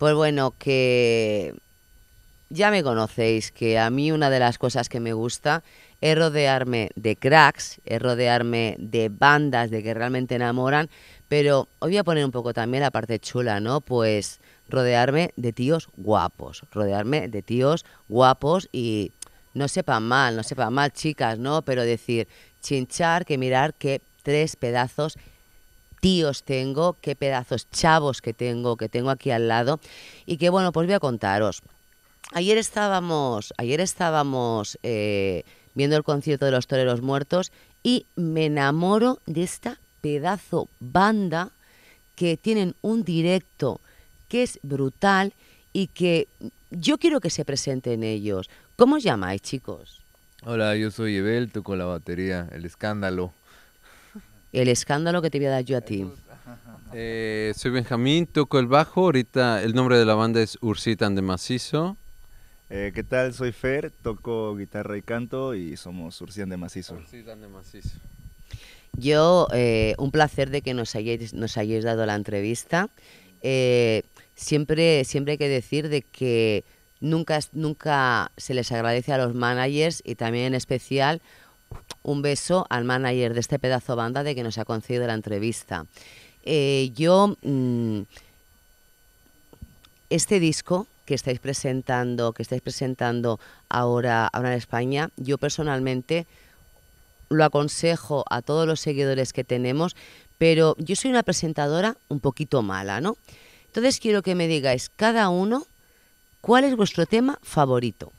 Pues bueno, que ya me conocéis, que a mí una de las cosas que me gusta es rodearme de cracks, es rodearme de bandas, de que realmente enamoran, pero hoy voy a poner un poco también la parte chula, ¿no? Pues rodearme de tíos guapos, rodearme de tíos guapos y no sepan mal, no sepan mal chicas, ¿no? Pero decir, chinchar, que mirar que tres pedazos tíos tengo, qué pedazos chavos que tengo, que tengo aquí al lado y que bueno, pues voy a contaros. Ayer estábamos, ayer estábamos eh, viendo el concierto de los Toreros Muertos y me enamoro de esta pedazo banda que tienen un directo que es brutal y que yo quiero que se presente en ellos. ¿Cómo os llamáis, chicos? Hola, yo soy Ebel, con la batería, el escándalo el escándalo que te voy a dar yo a ti. Eh, soy Benjamín, toco el bajo. Ahorita el nombre de la banda es Ursitan de Macizo. Eh, ¿Qué tal? Soy Fer, toco guitarra y canto y somos Ursitan de Macizo. Yo, eh, un placer de que nos hayáis, nos hayáis dado la entrevista. siempre, siempre hay que decir de que nunca, nunca se les agradece a los managers y también en especial un beso al manager de este pedazo banda de que nos ha concedido la entrevista. Eh, yo, mm, este disco que estáis presentando, que estáis presentando ahora, ahora en España, yo personalmente lo aconsejo a todos los seguidores que tenemos, pero yo soy una presentadora un poquito mala, ¿no? Entonces quiero que me digáis cada uno cuál es vuestro tema favorito.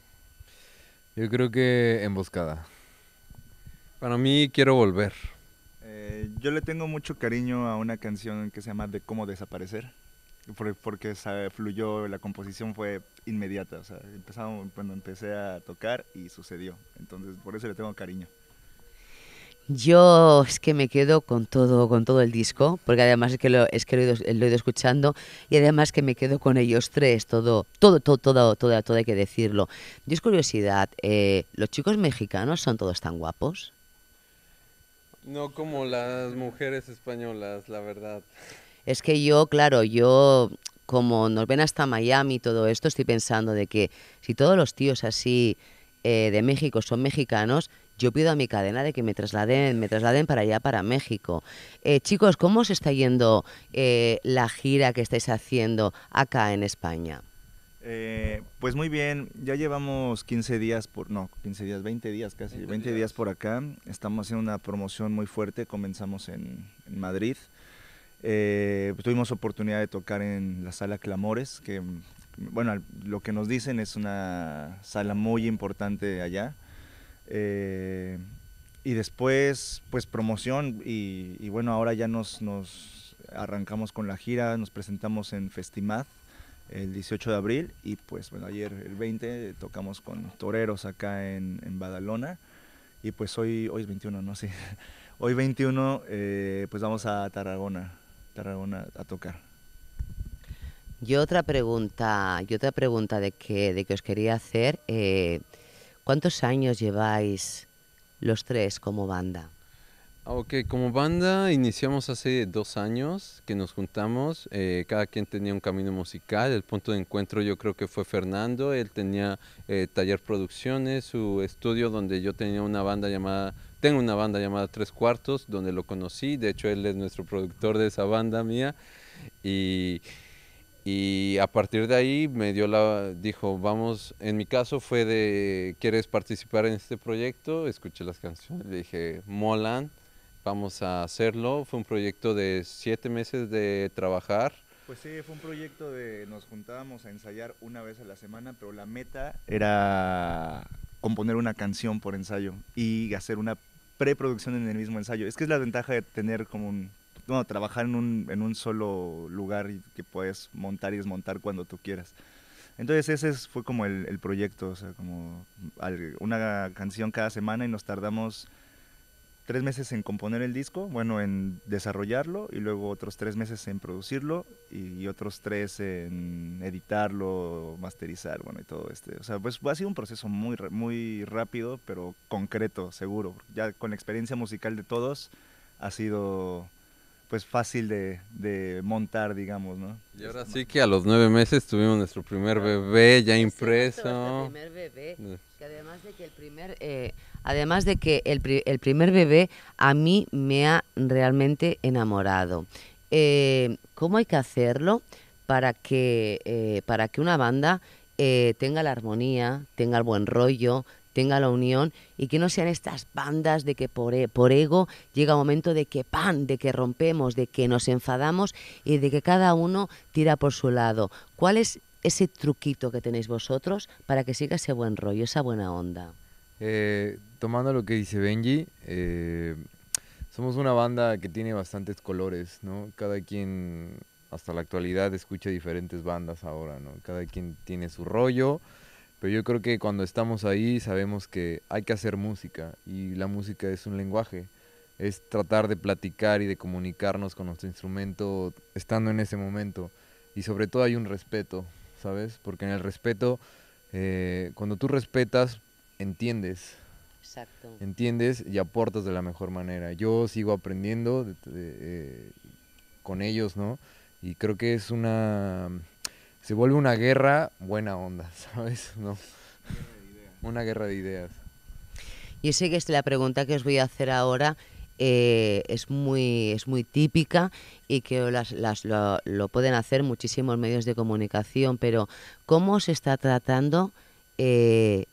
Yo creo que emboscada. Para mí, quiero volver. Eh, yo le tengo mucho cariño a una canción que se llama De cómo desaparecer, porque fluyó, la composición fue inmediata. O sea, empezamos, cuando empecé a tocar y sucedió. Entonces, por eso le tengo cariño. Yo es que me quedo con todo, con todo el disco, porque además es que lo, es que lo he, ido, escuchando y además que me quedo con ellos tres, todo, todo, todo, todo, todo, hay que decirlo. Yo es curiosidad, eh, ¿los chicos mexicanos son todos tan guapos? No como las mujeres españolas, la verdad. Es que yo, claro, yo como nos ven hasta Miami y todo esto, estoy pensando de que si todos los tíos así eh, de México son mexicanos, yo pido a mi cadena de que me trasladen, me trasladen para allá, para México. Eh, chicos, ¿cómo os está yendo eh, la gira que estáis haciendo acá en España? Eh, pues muy bien, ya llevamos 15 días por, no, 15 días, 20 días casi, 20, días. por acá. Estamos haciendo una promoción muy fuerte, comenzamos en, Madrid. Eh, pues tuvimos oportunidad de tocar en la sala Clamores, que bueno, lo que nos dicen es una sala muy importante allá. Eh, y después, pues promoción y, bueno, ahora ya nos, nos, arrancamos con la gira, nos presentamos en Festimad, el 18 de abril y pues bueno, ayer el 20 tocamos con toreros acá en, Badalona y pues hoy, hoy es 21, no sé, hoy 21 eh, pues vamos a Tarragona, Tarragona a tocar. Y otra pregunta, y otra pregunta de que, de os quería hacer, eh, ¿cuántos años lleváis los tres como banda? Ah, ok, como banda iniciamos hace dos años que nos juntamos, eh, cada quien tenía un camino musical, el punto de encuentro yo creo que fue Fernando, él tenía eh, Taller Producciones, su estudio donde yo tenía una banda llamada, tengo una banda llamada Tres Cuartos, donde lo conocí, de hecho él es nuestro productor de esa banda mía, y, y a partir de ahí me dio la, dijo, vamos, en mi caso fue de, ¿quieres participar en este proyecto? Escuché las canciones, le dije, molan vamos a hacerlo. Fue un proyecto de siete meses de trabajar. Pues sí, fue un proyecto de nos juntábamos a ensayar una vez a la semana, pero la meta era componer una canción por ensayo y hacer una preproducción en el mismo ensayo. Es que es la ventaja de tener como un... Bueno, trabajar en un, solo lugar y que puedes montar y desmontar cuando tú quieras. Entonces ese fue como el, proyecto, o sea, como una canción cada semana y nos tardamos tres meses en componer el disco, bueno, en desarrollarlo y luego otros tres meses en producirlo y, otros tres en editarlo, masterizar, bueno, y todo este. O sea, pues ha sido un proceso muy, muy rápido, pero concreto, seguro. Ya con la experiencia musical de todos ha sido pues fácil de, de, montar, digamos, ¿no? Y ahora sí que a los nueve meses tuvimos nuestro primer bebé ya este impreso. Nuestro primer bebé, que además de que el primer, eh, además de que el, el, primer bebé a mí me ha realmente enamorado. Eh, ¿Cómo hay que hacerlo para que, eh, para que una banda tenga la armonía, tenga el buen rollo, tenga la unión y que no sean estas bandas de que por, e, ego llega un momento de que pan, de que rompemos, de que nos enfadamos y de que cada uno tira por su lado. ¿Cuál es ese truquito que tenéis vosotros para que siga ese buen rollo, esa buena onda? Eh, tomando lo que dice Benji, eh, somos una banda que tiene bastantes colores, ¿no? Cada quien hasta la actualidad escucha diferentes bandas ahora, ¿no? Cada quien tiene su rollo, pero yo creo que cuando estamos ahí sabemos que hay que hacer música y la música es un lenguaje, es tratar de platicar y de comunicarnos con nuestro instrumento estando en ese momento. Y sobre todo hay un respeto, ¿sabes? Porque en el respeto, eh, cuando tú respetas, entiendes. Exacto. Entiendes y aportas de la mejor manera. Yo sigo aprendiendo eh, con ellos, ¿no? Y creo que es una se vuelve una guerra buena onda, ¿sabes? Una guerra de ideas. Yo sé que es la pregunta que os voy a hacer ahora eh, es, muy, es muy típica y que las, las, lo, pueden hacer muchísimos medios de comunicación, pero ¿cómo se está tratando eh,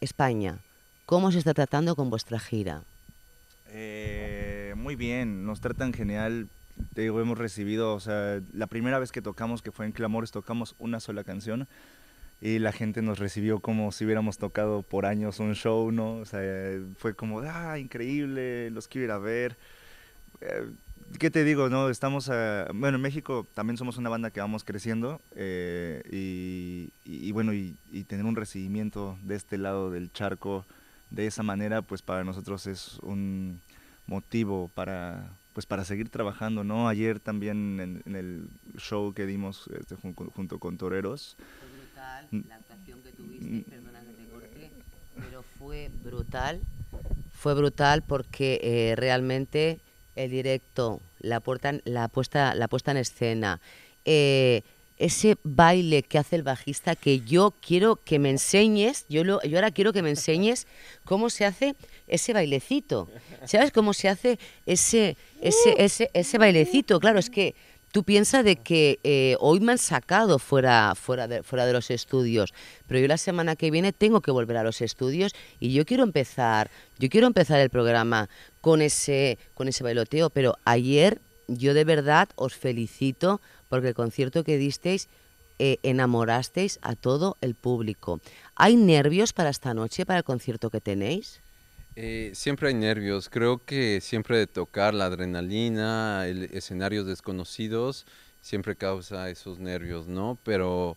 España? ¿Cómo se está tratando con vuestra gira? Eh, muy bien, nos tratan genial te digo, hemos recibido, o sea, la primera vez que tocamos, que fue en Clamores, tocamos una sola canción y la gente nos recibió como si hubiéramos tocado por años un show, ¿no? O sea, fue como, ah, increíble, los quiero ir a ver. Eh, ¿Qué te digo, no? Estamos, a, bueno, en México también somos una banda que vamos creciendo eh, y, bueno, y tener un recibimiento de este lado del charco de esa manera, pues para nosotros es un motivo para pues para seguir trabajando, ¿no? Ayer también en, el show que dimos este, junto con Toreros. Fue brutal mm. la actuación que tuviste, mm. perdona que pero fue brutal, fue brutal porque eh, realmente el directo, la, la, puesta, la puesta en escena, eh, ese baile que hace el bajista que yo quiero que me enseñes, yo, yo ahora quiero que me enseñes cómo se hace ese bailecito. ¿Sabes cómo se hace ese, ese, ese, bailecito? Claro, es que tú piensas de que eh, hoy me han sacado fuera, fuera, de, fuera de los estudios, pero yo la semana que viene tengo que volver a los estudios y yo quiero empezar, yo quiero empezar el programa con ese, con ese bailoteo, pero ayer yo de verdad os felicito porque el concierto que disteis eh, enamorasteis a todo el público. ¿Hay nervios para esta noche, para el concierto que tenéis? Eh, siempre hay nervios, creo que siempre de tocar la adrenalina, el, escenarios desconocidos, siempre causa esos nervios, ¿no? Pero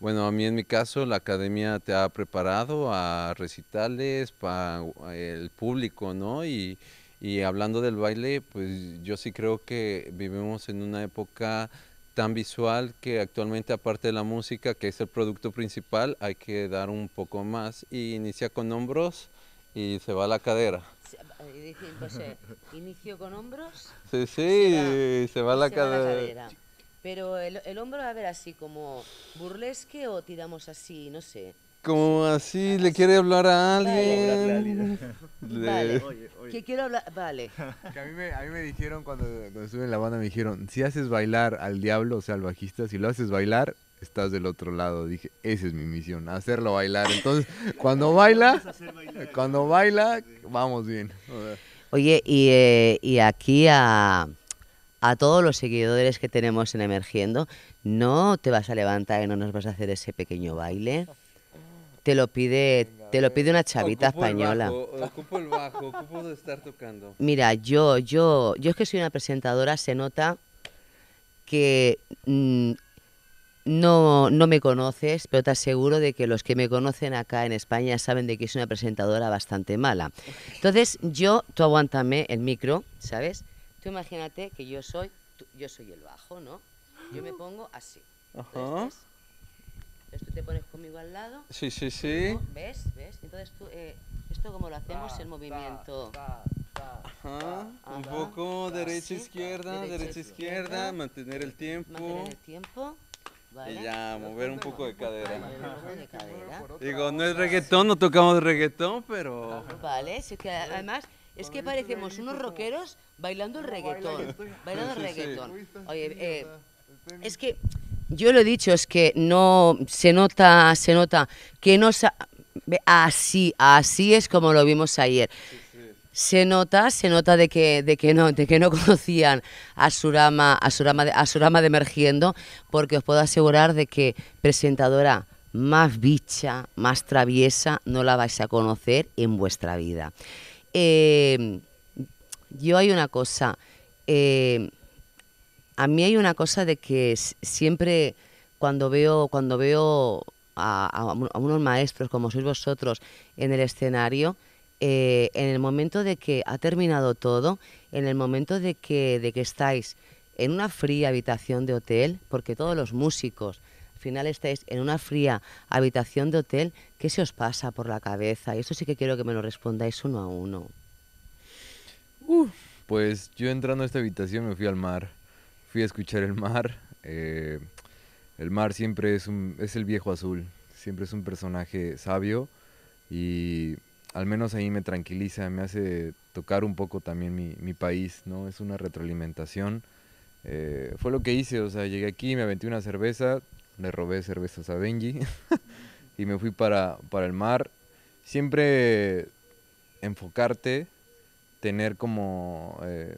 bueno, a mí en mi caso la academia te ha preparado a recitales para el público, ¿no? Y, y hablando del baile, pues yo sí creo que vivimos en una época tan visual que actualmente aparte de la música, que es el producto principal, hay que dar un poco más. Y inicia con hombros y se va a la cadera. Entonces, eh, inicio con hombros. Sí, sí, se va, a, la cadera. Pero el, hombro va a ver, así como burlesque o tiramos así, no sé. Como así, ah, le quiere hablar a alguien. Vale. Que quiero hablar, vale. a, mí me, a mí me dijeron cuando, estuve en la banda, me dijeron, si haces bailar al diablo, o sea, al bajista, si lo haces bailar, estás del otro lado. Dije, esa es mi misión, hacerlo bailar. Entonces, cuando baila, cuando baila, vamos bien. Oye, y, eh, y aquí a, a, todos los seguidores que tenemos en Emergiendo, ¿no te vas a levantar y no nos vas a hacer ese pequeño baile? Te lo pide, te lo pide una chavita española. ocupo el bajo, ocupo estar tocando. Mira, yo, yo, yo es que soy una presentadora, se nota que mm, no, me conoces, pero te aseguro de que los que me conocen acá en España saben de que es una presentadora bastante mala. Entonces, yo, tú aguántame el micro, ¿sabes? Tú imagínate que yo soy, yo soy el bajo, ¿no? Yo me pongo así. Entonces, te pones conmigo al lado. Sí, sí, sí. ¿Ves? ¿Ves? Entonces tú, eh, esto como lo hacemos, el movimiento... un poco derecha, izquierda, derecha, izquierda, mantener el tiempo. Mantener el tiempo. Y ya, mover un poco de cadera. Digo, no es reggaetón, no tocamos reggaetón, pero... Vale, es que además es que parecemos unos rockeros bailando reggaetón. Bailando reggaetón. Oye, es que yo lo he dicho, es que no se nota, se nota que no así, así es como lo vimos ayer. Se nota, se nota de que, de que no, de que no conocían a Surama, a Surama, a Surama de Emergiendo, porque os puedo asegurar de que presentadora más bicha, más traviesa, no la vais a conocer en vuestra vida. Eh, yo hay una cosa, eh, a mí hay una cosa de que siempre cuando veo, cuando veo a, unos maestros como sois vosotros en el escenario, eh, en el momento de que ha terminado todo, en el momento de que, de que estáis en una fría habitación de hotel, porque todos los músicos al final estáis en una fría habitación de hotel, ¿qué se os pasa por la cabeza? Y eso sí que quiero que me lo respondáis uno a uno. pues yo entrando a esta habitación me fui al mar a escuchar el mar. Eh, el mar siempre es, un, es el viejo azul, siempre es un personaje sabio y al menos ahí me tranquiliza, me hace tocar un poco también mi, país, ¿no? Es una retroalimentación. Eh, fue lo que hice, o sea, llegué aquí, me aventé una cerveza, le robé cervezas a Benji y me fui para, para el mar. Siempre enfocarte, tener como eh,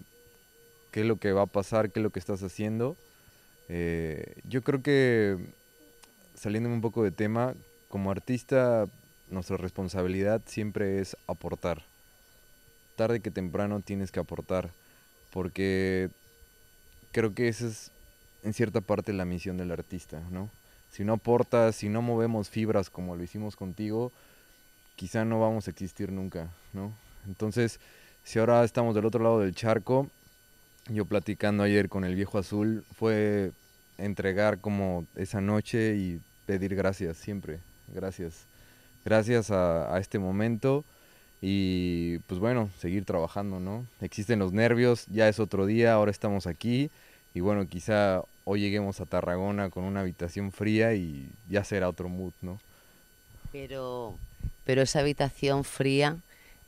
qué es lo que va a pasar, qué es lo que estás haciendo. Eh, yo creo que, saliéndome un poco de tema, como artista, nuestra responsabilidad siempre es aportar. Tarde que temprano tienes que aportar, porque creo que esa es en cierta parte la misión del artista, ¿no? Si no aportas, si no movemos fibras como lo hicimos contigo, quizá no vamos a existir nunca, Entonces, si ahora estamos del otro lado del charco, yo platicando ayer con el viejo azul fue entregar como esa noche y pedir gracias siempre. Gracias. Gracias a, este momento y pues bueno, seguir trabajando, ¿no? Existen los nervios, ya es otro día, ahora estamos aquí y bueno, quizá hoy lleguemos a Tarragona con una habitación fría y ya será otro mood, ¿no? Pero, pero esa habitación fría,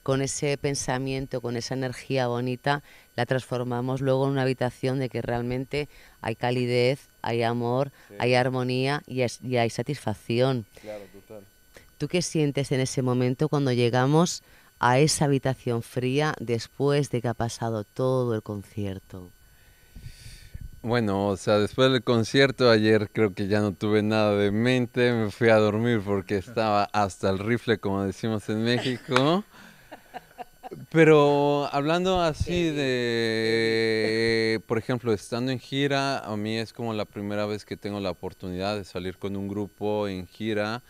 con ese pensamiento, con esa energía bonita, la transformamos luego en una habitación de que realmente hay calidez, hay amor, hay armonía y, hay satisfacción. ¿Tú qué sientes en ese momento cuando llegamos a esa habitación fría después de que ha pasado todo el concierto? Bueno, o sea, después del concierto ayer creo que ya no tuve nada de mente, me fui a dormir porque estaba hasta el rifle, como decimos en México. Pero hablando así de, por ejemplo, estando en gira, a mí es como la primera vez que tengo la oportunidad de salir con un grupo en gira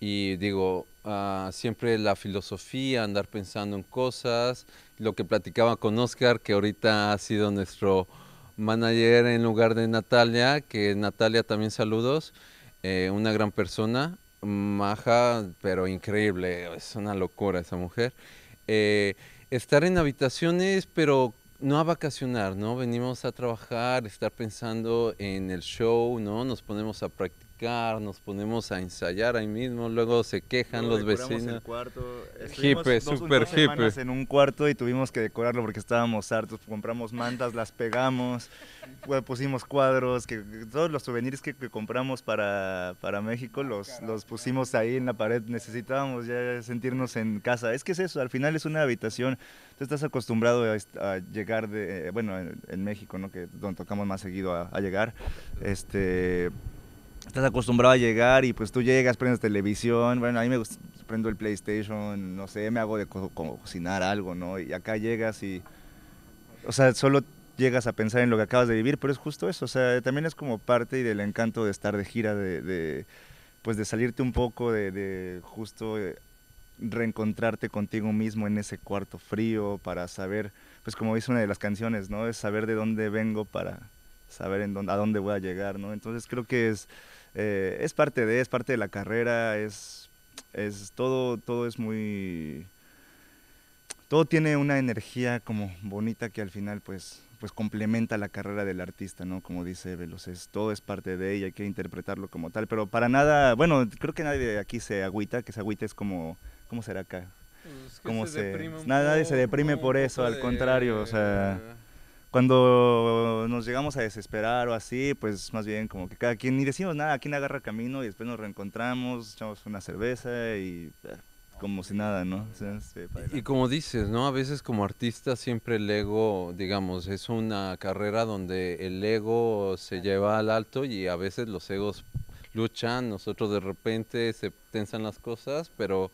y digo, ah, siempre la filosofía, andar pensando en cosas, lo que platicaba con Oscar, que ahorita ha sido nuestro manager en lugar de Natalia, que Natalia también saludos, eh, una gran persona, maja, pero increíble, es una locura esa mujer. Eh, estar en habitaciones, pero no a vacacionar, ¿no? Venimos a trabajar, estar pensando en el show, ¿no? Nos ponemos a practicar nos ponemos a ensayar ahí mismo, luego se quejan los vecinos. El cuarto. Hipe, super hipe. En un cuarto y tuvimos que decorarlo porque estábamos hartos, compramos mantas, las pegamos, pues, pusimos cuadros, que todos los souvenirs que, compramos para, para México ah, los, los pusimos ahí en la pared, necesitábamos ya sentirnos en casa. Es que es eso, al final es una habitación, tú estás acostumbrado a, llegar de, eh, bueno, en, México, ¿no? que donde tocamos más seguido a, a llegar, este estás acostumbrado a llegar y pues tú llegas, prendes televisión, bueno, a mí me gusta, prendo el PlayStation, no sé, me hago de cocinar algo, ¿no? Y acá llegas y, o sea, solo llegas a pensar en lo que acabas de vivir, pero es justo eso, o sea, también es como parte y del encanto de estar de gira, de, de pues de salirte un poco, de, justo eh, reencontrarte contigo mismo en ese cuarto frío para saber, pues como dice una de las canciones, ¿no? Es saber de dónde vengo para saber en dónde, a dónde voy a llegar, ¿no? Entonces creo que es eh, es parte de, es parte de la carrera, es, es todo, todo es muy, todo tiene una energía como bonita que al final pues, pues complementa la carrera del artista, ¿no? Como dice Veloces, todo es parte de ella, hay que interpretarlo como tal, pero para nada, bueno, creo que nadie aquí se agüita, que se agüita es como, ¿cómo será acá? Pues se, nadie se deprime por eso, al contrario, o sea, cuando nos llegamos a desesperar o así, pues más bien como que cada quien, ni decimos nada, quien agarra camino y después nos reencontramos, echamos una cerveza y eh, como si nada, ¿no? Este, y como dices, ¿no? A veces como artista siempre el ego, digamos, es una carrera donde el ego se lleva al alto y a veces los egos luchan, nosotros de repente se tensan las cosas, pero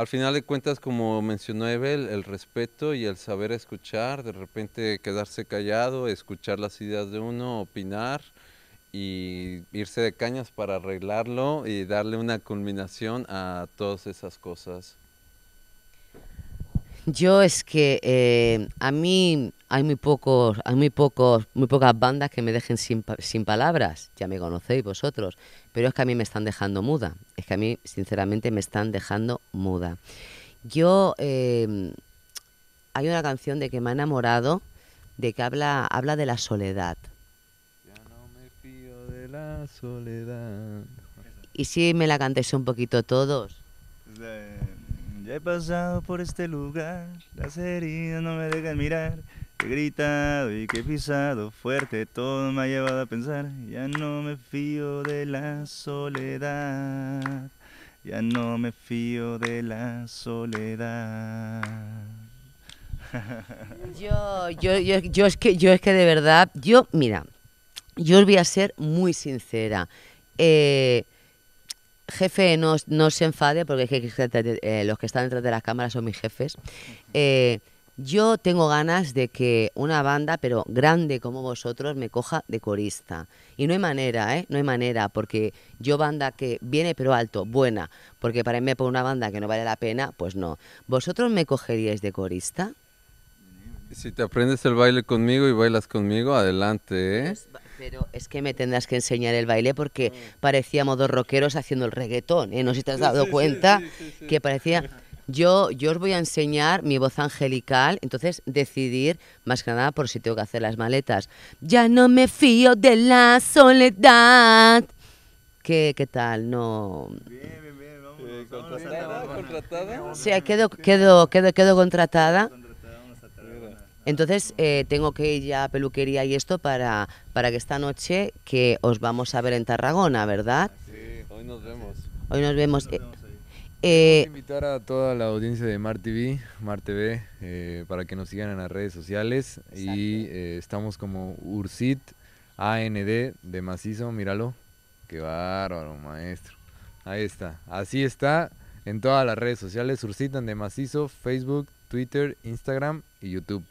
al final de cuentas, como mencionó Evel, el respeto y el saber escuchar, de repente quedarse callado, escuchar las ideas de uno, opinar y irse de cañas para arreglarlo y darle una culminación a todas esas cosas. Yo es que eh, a mí hay muy pocos, hay muy pocos, muy pocas bandas que me dejen sin, palabras. Ya me conocéis vosotros, pero es que a mí me están dejando muda. Es que a mí, sinceramente, me están dejando muda. Yo em, hay una canción de que me ha enamorado, de que habla, habla de la soledad. Ya no me fío de la soledad. Y si me la cantéis un poquito todos. Pues, eh, ya he pasado por este lugar, las heridas no me dejan mirar. He gritado y que he pisado fuerte, todo me ha llevado a pensar. Ya no me fío de la soledad. Ya no me fío de la soledad. Yo, yo, yo, yo, es que, yo es que de verdad, yo, mira, yo os voy a ser muy sincera. Eh, jefe, no, se enfade, porque es que, eh, los que están detrás de las cámaras son mis jefes. Eh, yo tengo ganas de que una banda, pero grande como vosotros, me coja de corista. Y no hay manera, ¿eh? No hay manera, porque yo banda que viene pero alto, buena, porque para mí por una banda que no vale la pena, pues no. ¿Vosotros me cogeríais de corista? Si te aprendes el baile conmigo y bailas conmigo, adelante, ¿eh? Pero es que me tendrás que enseñar el baile porque parecíamos dos rockeros haciendo el reggaetón, ¿eh? No sé si te has dado cuenta que parecía... Yo, os voy a enseñar mi voz angelical, entonces decidir, más que nada por si tengo que hacer las maletas. Ya no me fío de la soledad. ¿Qué, tal? No... Bien, bien, bien, quedo, contratada. Entonces eh, tengo que ir ya a peluquería y esto para, para que esta noche que os vamos a ver en Tarragona, ¿verdad? Sí, Hoy nos vemos. Hoy nos vemos. Eh, invitar a toda la audiencia de Mar TV, TV eh, para que nos sigan en las redes sociales. Y eh, estamos como Ursit AND de macizo, míralo. Qué bárbaro, maestro. Ahí está. Así está en todas las redes sociales. Ursit de macizo, Facebook, Twitter, Instagram y YouTube.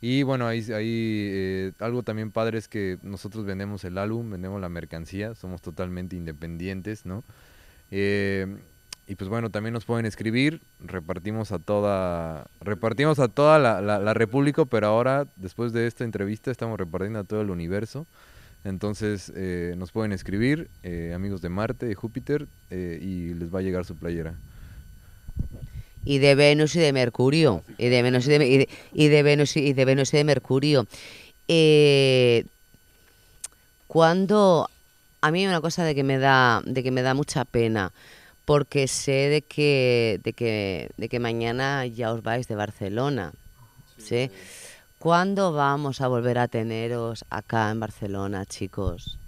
Y bueno, ahí, ahí eh, algo también padre es que nosotros vendemos el álbum, vendemos la mercancía, somos totalmente independientes, ¿no? Eh, y pues bueno, también nos pueden escribir. Repartimos a toda, repartimos a toda la, la, República, pero ahora, después de esta entrevista, estamos repartiendo a todo el universo. Entonces eh, nos pueden escribir, eh, amigos de Marte, de Júpiter, eh, y les va a llegar su playera. Y de Venus y de Mercurio. Y de Venus y de, y de, Venus y de Venus y de Mercurio. cuando a mí una cosa de que me da, de que me da mucha pena porque sé de que, de que, mañana ya os vais de Barcelona. ¿sí? ¿Cuándo vamos a volver a teneros acá en Barcelona, chicos?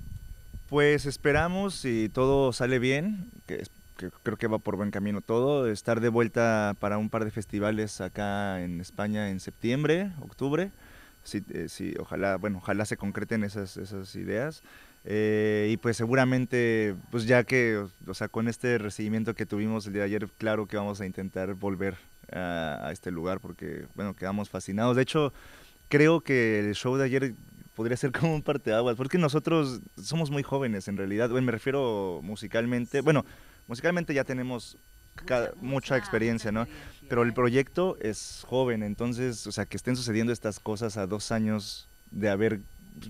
Pues esperamos, si todo sale bien, que, creo que va por buen camino todo, estar de vuelta para un par de festivales acá en España en septiembre, octubre. Si, eh, ojalá, bueno, ojalá se concreten esas, esas ideas. Eh, y pues seguramente, pues ya que, o sea, con este recibimiento que tuvimos el día de ayer, claro que vamos a intentar volver a, este lugar porque, bueno, quedamos fascinados. De hecho, creo que el show de ayer podría ser como un de aguas porque nosotros somos muy jóvenes en realidad, bueno, me refiero musicalmente, bueno, musicalmente ya tenemos mucha, mucha, experiencia, ¿no? Pero el proyecto es joven, entonces, o sea, que estén sucediendo estas cosas a dos años de haber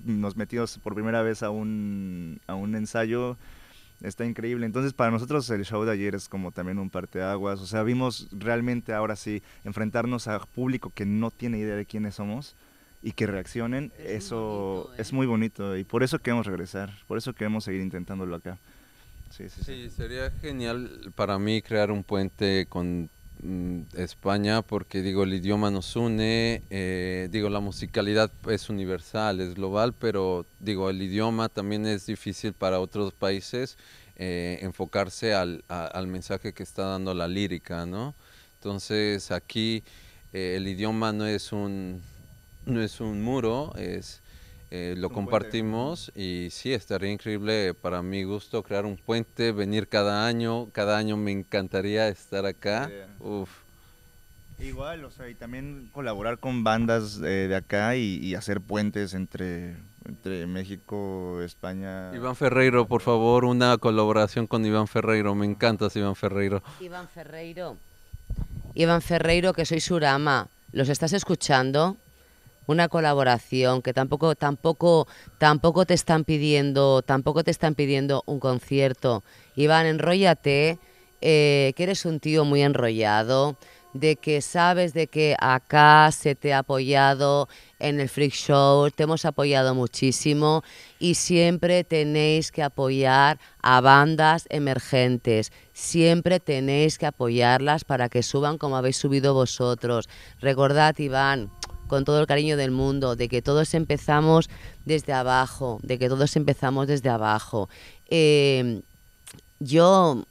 nos metimos por primera vez a un, a un ensayo está increíble. Entonces, para nosotros el show de ayer es como también un parteaguas. O sea, vimos realmente ahora sí enfrentarnos a público que no tiene idea de quiénes somos y que reaccionen. eso ¿eh? es muy bonito y por eso queremos regresar, por eso queremos seguir intentándolo acá. Sí, sí, sí. sí, sería genial para mí crear un puente con Mm, España porque digo el idioma nos une, eh, digo la musicalidad es universal, es global, pero digo el idioma también es difícil para otros países eh, enfocarse al, mensaje que está dando la lírica, ¿no? Entonces aquí eh, el idioma no es un no es un muro, es eh, lo compartimos y sí, estaría increíble para mi gusto crear un puente, venir cada año, cada año me encantaría estar acá. Igual, o sea, y también colaborar con bandas eh, de acá y, hacer puentes entre, entre México, España. Iván Ferreiro, por favor, una colaboración con Iván Ferreiro, me encanta Iván Ferreiro. Iván Ferreiro, Iván Ferreiro, que soy Surama, ¿los estás escuchando? una colaboración, que tampoco, tampoco, tampoco te están pidiendo, tampoco te están pidiendo un concierto. Iván, enrollate eh, que eres un tío muy enrollado, de que sabes de que acá se te ha apoyado en el Freak Show, te hemos apoyado muchísimo y siempre tenéis que apoyar a bandas emergentes, siempre tenéis que apoyarlas para que suban como habéis subido vosotros. Recordad, Iván, con todo el cariño del mundo, de que todos empezamos desde abajo, de que todos empezamos desde abajo. Em, yo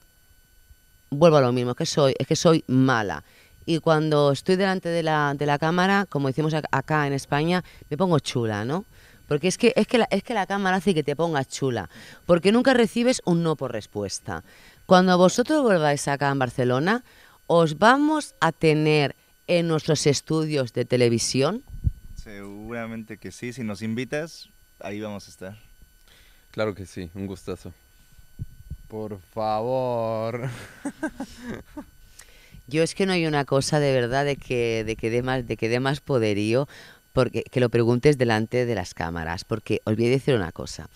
vuelvo a lo mismo, es que soy, es que soy mala. Y cuando estoy delante de la, de la cámara, como decimos acá en España, me pongo chula, ¿no? Porque es que, es, que la, es que la cámara hace que te pongas chula, porque nunca recibes un no por respuesta. Cuando vosotros volváis acá en Barcelona, os vamos a tener en nuestros estudios de televisión? Seguramente que sí, si nos invitas, ahí vamos a estar. Claro que sí, un gustazo. Por favor. Yo es que no hay una cosa de verdad de que, de que dé más, de que dé más poderío porque que lo preguntes delante de las cámaras, porque olvidé decir una cosa.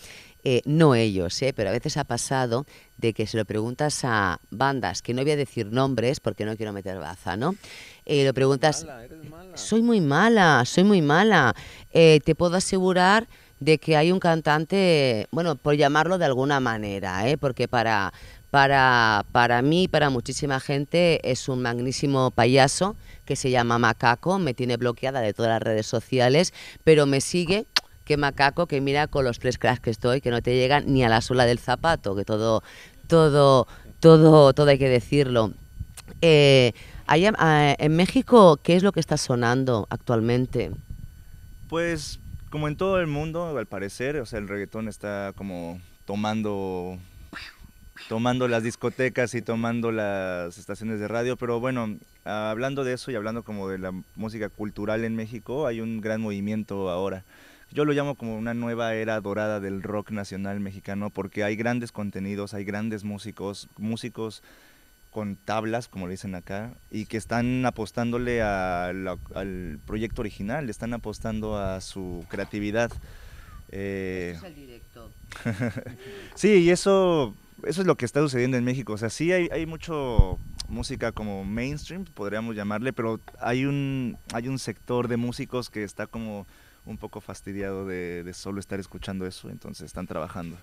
Eh, no ellos, eh, pero a veces ha pasado de que se lo preguntas a bandas, que no voy a decir nombres porque no quiero meter baza, ¿no? Eh, lo preguntas, soy muy mala, soy muy mala, eh, te puedo asegurar de que hay un cantante, bueno, por llamarlo de alguna manera, eh, porque para, para, para mí, para muchísima gente, es un magnísimo payaso que se llama Macaco, me tiene bloqueada de todas las redes sociales, pero me sigue qué macaco, que mira con los tres cracks que estoy, que no te llegan ni a la suela del zapato, que todo, todo, todo, todo hay que decirlo. Eh, eh, en México, ¿qué es lo que está sonando actualmente? Pues como en todo el mundo, al parecer, o sea, el reggaetón está como tomando tomando las discotecas y tomando las estaciones de radio, pero bueno, hablando de eso y hablando como de la música cultural en México, hay un gran movimiento ahora yo lo llamo como una nueva era dorada del rock nacional mexicano porque hay grandes contenidos, hay grandes músicos, músicos con tablas, como le dicen acá, y que están apostándole al proyecto original, están apostando a su creatividad. Eh... es el sí, y eso, eso es lo que está sucediendo en México. O sea, sí hay, hay mucho música como mainstream, podríamos llamarle, pero hay un, hay un sector de músicos que está como un poco fastidiado de, solo estar escuchando eso, entonces están trabajando.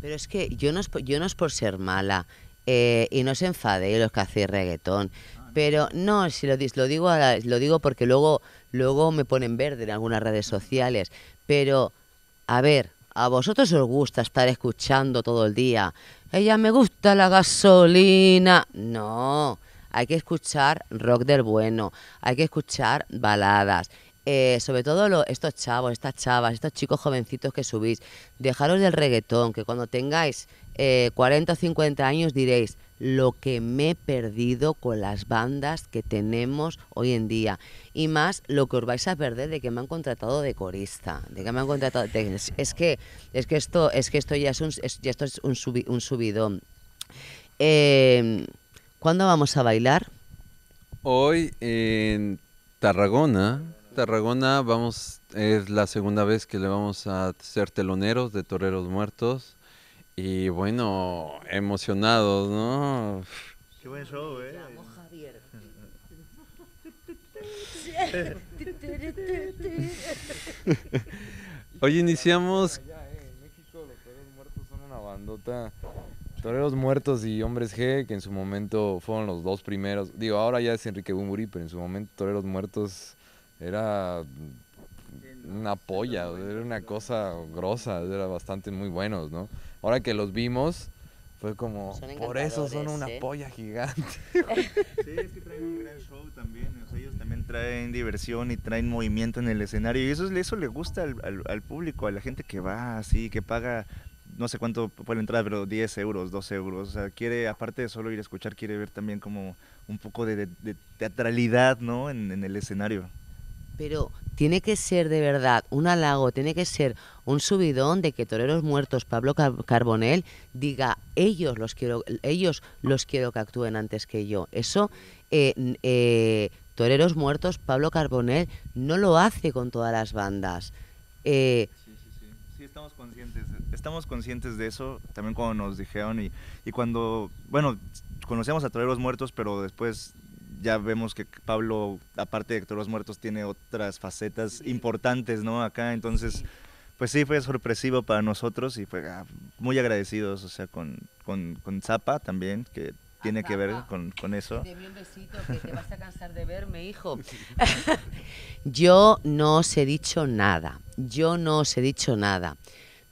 Pero es que yo no es, yo no es por ser mala eh, y no se enfade los que hacéis reggaetón. Ah, pero no, si lo, lo digo lo digo porque luego luego me ponen verde en algunas redes sociales, pero a ver, a vosotros os gusta estar escuchando todo el día. Ella me gusta la gasolina. No, hay que escuchar rock del bueno, hay que escuchar baladas eh, sobre todo estos chavos, estas chavas, estos chicos jovencitos que subís, dejaros del reggaetón, que cuando tengáis 40 eh, o 50 años diréis lo que me he perdido con las bandas que tenemos hoy en día y más lo que os vais a perder de que me han contratado de corista, de que me han contratado es, que es que esto es que esto ya es un subidón. Eh, ¿Cuándo vamos a bailar? Hoy en Tarragona Tarragona vamos, es la segunda vez que le vamos a ser teloneros de Toreros Muertos. Y bueno, emocionados, ¿no? Qué buen show, eh. Javier. Hoy iniciamos. en México los toreros muertos son una bandota. Toreros muertos y hombres G, que en su momento fueron los dos primeros. Digo, ahora ya es Enrique Bumburi, pero en su momento toreros muertos era una polla, era una cosa grosa, eran bastante muy buenos, ¿no? Ahora que los vimos, fue como, por eso son una ¿eh? polla gigante. sí, es que traen un gran show también, ellos también traen diversión y traen movimiento en el escenario, y eso, eso le gusta al, público, a la gente que va así, que paga no sé cuánto puede entrar, pero 10 euros, 12 euros. O sea, quiere, aparte de solo ir a escuchar, quiere ver también como un poco de, de teatralidad, ¿no? En, en, el escenario. Pero tiene que ser de verdad un halago, tiene que ser un subidón de que Toreros Muertos, Pablo Carbonell, diga ellos los quiero, ellos los quiero que actúen antes que yo. Eso eh, eh, Toreros Muertos, Pablo Carbonell no lo hace con todas las bandas. Eh, sí, sí, sí. estamos conscientes. de eso también cuando nos dijeron y, y cuando, bueno, conocíamos a Toreros Muertos, pero después ya vemos que Pablo, aparte de todos los Muertos, tiene otras facetas importantes, ¿no? Acá, entonces, pues sí, fue sorpresivo para nosotros y fue ah, muy agradecidos, o sea, con, con, con Zapa también, que tiene que ver con, con eso. un besito que te vas a cansar de verme, hijo. yo no os he dicho nada, yo no os he dicho nada,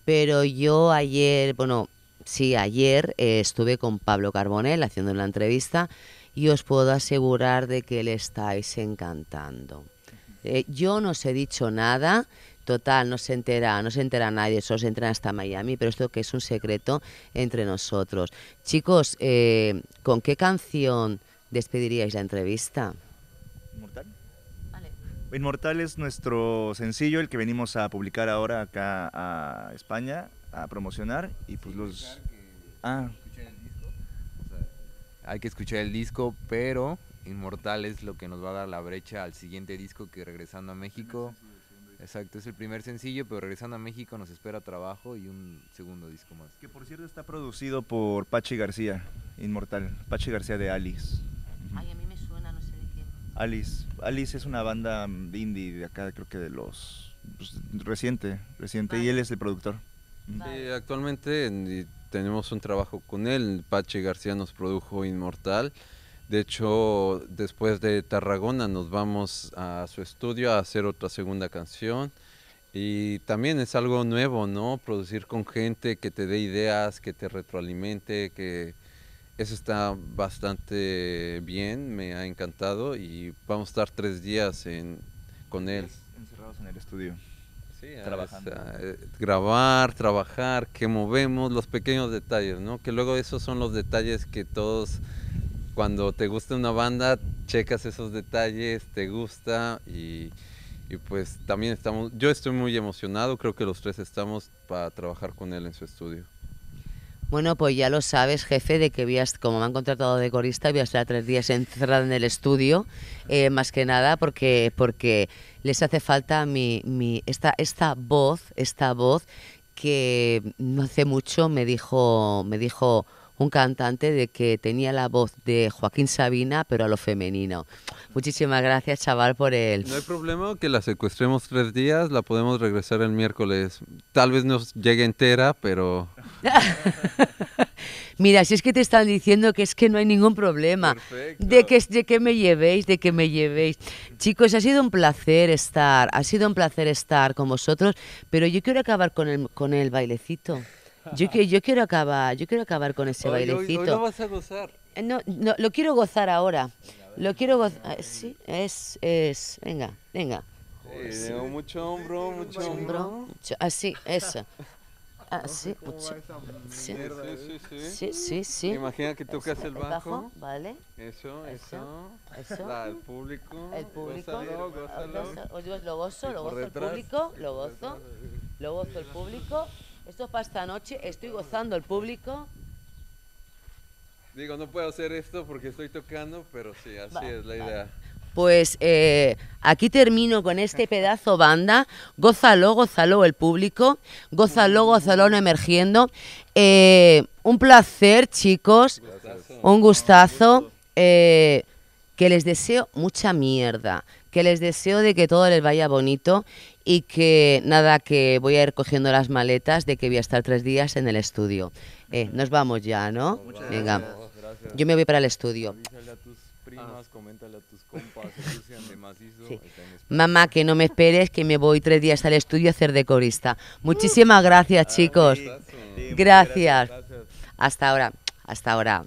pero yo ayer, bueno, sí, ayer eh, estuve con Pablo Carbonell haciendo una entrevista y os puedo asegurar de que le estáis encantando. Eh, yo no os he dicho nada, total, no se entera, no se entera nadie, solo se entera hasta Miami, pero esto que es un secreto entre nosotros. Chicos, eh, ¿con qué canción despediríais la entrevista? ¿Inmortal? Inmortal es nuestro sencillo, el que venimos a publicar ahora acá a España, a promocionar y pues los hay que escuchar el disco, pero Inmortal es lo que nos va a dar la brecha al siguiente disco que regresando a México. Exacto, es el primer sencillo, pero regresando a México nos espera trabajo y un segundo disco más. Que por cierto está producido por Pachi García, Inmortal, Pachi García de Alice. Ay, a mí me suena, no sé de qué. Alice, Alice es una banda indie de acá, creo que de los pues, reciente, reciente y él es el productor. actualmente tenemos un trabajo con él. Pache García nos produjo Inmortal. De hecho, después de Tarragona nos vamos a su estudio a hacer otra segunda canción. Y también es algo nuevo, ¿no? Producir con gente que te dé ideas, que te retroalimente, que eso está bastante bien, me ha encantado y vamos a estar tres días en, con él. Encerrados en el estudio. Eh, grabar, trabajar, que movemos, los pequeños detalles, ¿no? Que luego esos son los detalles que todos, cuando te gusta una banda, checas esos detalles, te gusta y, y pues también estamos, yo estoy muy emocionado, creo que los tres estamos para trabajar con él en su estudio. Bueno, pues ya lo sabes, jefe, de que voy como me han contratado de corista, voy a estar tres días encerrado en el estudio, eh, más que nada porque, porque les hace falta mi, mi, esta, esta voz, esta voz que no hace mucho me dijo, me dijo un cantante de que tenía la voz de Joaquín Sabina, pero a lo femenino. Muchísimas gracias, chaval, por él. No hay problema que la secuestremos tres días, la podemos regresar el miércoles. Tal vez nos llegue entera, pero... Mira, si es que te están diciendo que es que no hay ningún problema, de que, de que me llevéis, de que me llevéis. Chicos, ha sido un placer estar, ha sido un placer estar con vosotros, pero yo quiero acabar con con el bailecito. Yo, quiero acabar, yo quiero acabar con ese bailecito. Hoy, hoy lo vas a gozar. Eh, no, no, lo quiero gozar ahora. lo quiero gozar. Ah, sí, es, es. Venga, venga. Eh, sí. Mucho hombro, mucho, hombro. Ah, así, eso. Así, ah, mucho. Eh? Sí, sí, sí. Imagina que tocas el, bajo. Vale. Eso, eso. Eso. La, el público. El público. Gózalo, gózalo. Lo gozo, lo gozo el público. Lo gozo. Lo gozo el público. Esto es para esta noche. Estoy gozando el público. Digo, no puedo hacer esto porque estoy tocando, pero sí, así es la idea. Pues eh, aquí termino con este pedazo banda. gozalo gozalo el público. gozalo gozalo no emergiendo. Eh, un placer, chicos. Un gustazo. Eh, que les deseo mucha mierda. Que les deseo de que todo les vaya bonito y que nada, que voy a ir cogiendo las maletas de que voy a estar tres días en el estudio. Eh, nos vamos ya, ¿no? Muchas Venga, gracias, yo me voy para el estudio. Mamá, que no me esperes, que me voy tres días al estudio a hacer decorista. Muchísimas gracias, ah, chicos. Gracias. Hasta ahora, hasta ahora.